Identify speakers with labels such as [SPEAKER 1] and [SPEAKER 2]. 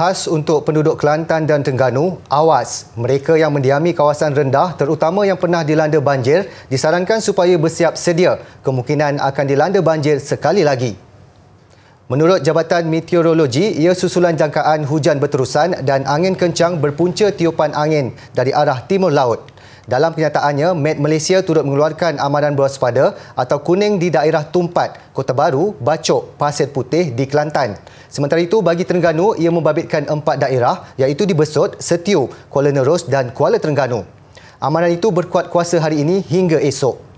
[SPEAKER 1] khas untuk penduduk Kelantan dan Tengganu, awas mereka yang mendiami kawasan rendah terutama yang pernah dilanda banjir disarankan supaya bersiap sedia kemungkinan akan dilanda banjir sekali lagi. Menurut Jabatan Meteorologi, ia susulan jangkaan hujan berterusan dan angin kencang berpunca tiupan angin dari arah timur laut. Dalam kenyataannya, Met Malaysia turut mengeluarkan amaran berwaspada atau kuning di daerah Tumpat, Kota Baru, Bacok, Pasir Putih di Kelantan. Sementara itu, bagi Terengganu, ia membabitkan empat daerah iaitu di Besut, Setiu, Kuala Nerus dan Kuala Terengganu. Amaran itu berkuat kuasa hari ini hingga esok.